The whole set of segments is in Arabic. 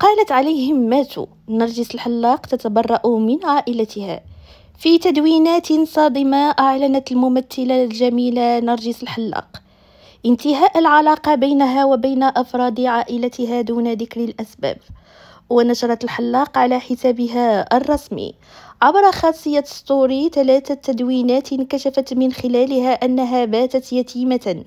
قالت عليهم ماتوا نرجس الحلاق تتبرأ من عائلتها في تدوينات صادمة أعلنت الممثلة الجميلة نرجس الحلاق انتهاء العلاقة بينها وبين أفراد عائلتها دون ذكر الأسباب ونشرت الحلاق على حسابها الرسمي عبر خاصية ستوري ثلاثة تدوينات كشفت من خلالها أنها باتت يتيمة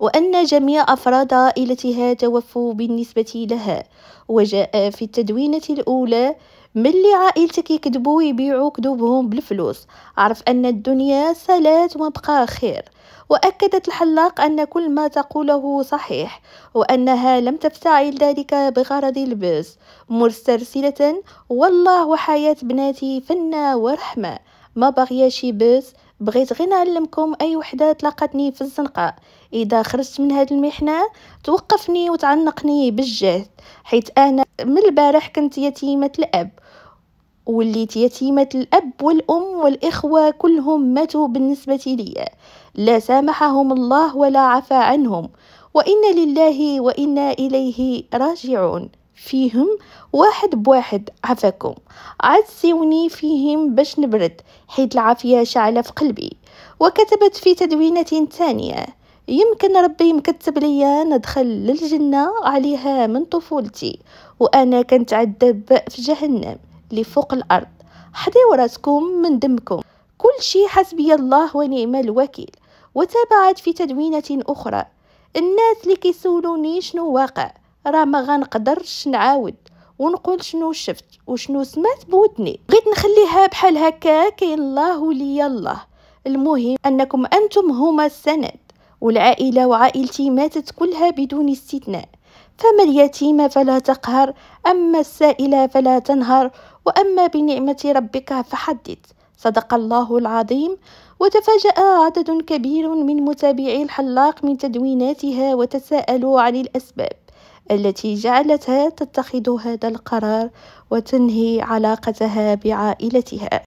وأن جميع أفراد عائلتها توفوا بالنسبة لها وجاء في التدوينة الأولى ملي عائلتك يكذبوا يبيعوا كذوبهم بالفلوس عرف ان الدنيا سالات ومبقى خير واكدت الحلاق ان كل ما تقوله صحيح وانها لم تفتعل ذلك بغرض البس مسترسله والله وحياه بناتي فنه ورحمه ما بغياش بس بغيت غير نعلمكم اي وحده تلاقتني في الزنقه اذا خرجت من هاد المحنه توقفني وتعنقني بالجهد حيت انا من البارح كنت يتيمه الاب وليت يتيمة الأب والأم والإخوة كلهم ماتوا بالنسبة لي لا سامحهم الله ولا عفا عنهم وإن لله وإنا إليه راجعون فيهم واحد بواحد عفاكم سيوني فيهم باش نبرد حيت العافية شعلة في قلبي وكتبت في تدوينة ثانية يمكن ربي مكتب ليا ندخل للجنة عليها من طفولتي وأنا كنتعذب في جهنم لفوق الأرض حضيو راسكم من دمكم كل شي حسبي الله ونعم الوكيل وتابعت في تدوينة أخرى الناس اللي كيسولوني شنو واقع راه ما غنقدرش نعاود ونقول شنو شفت وشنو سمعت بودني بغيت نخليها بحال هكا كاين الله ولي الله المهم انكم انتم هما السند والعائله وعائلتي ماتت كلها بدون استثناء فما اليتيمة فلا تقهر اما السائلة فلا تنهر واما بنعمه ربك فحدث صدق الله العظيم وتفاجأ عدد كبير من متابعي الحلاق من تدويناتها وتساءلوا عن الأسباب التي جعلتها تتخذ هذا القرار وتنهي علاقتها بعائلتها